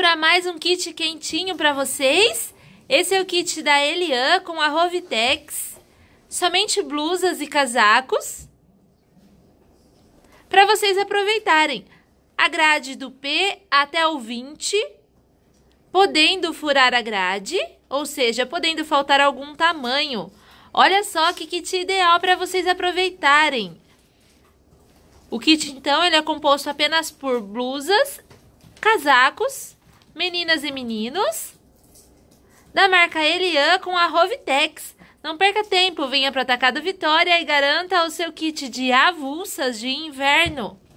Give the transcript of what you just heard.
para mais um kit quentinho para vocês. Esse é o kit da Elian com a Rovitex. Somente blusas e casacos. Para vocês aproveitarem a grade do P até o 20, podendo furar a grade, ou seja, podendo faltar algum tamanho. Olha só que kit ideal para vocês aproveitarem. O kit, então, ele é composto apenas por blusas, casacos meninas e meninos, da marca Elian com a Rovitex. Não perca tempo, venha para o Atacado Vitória e garanta o seu kit de avulsas de inverno.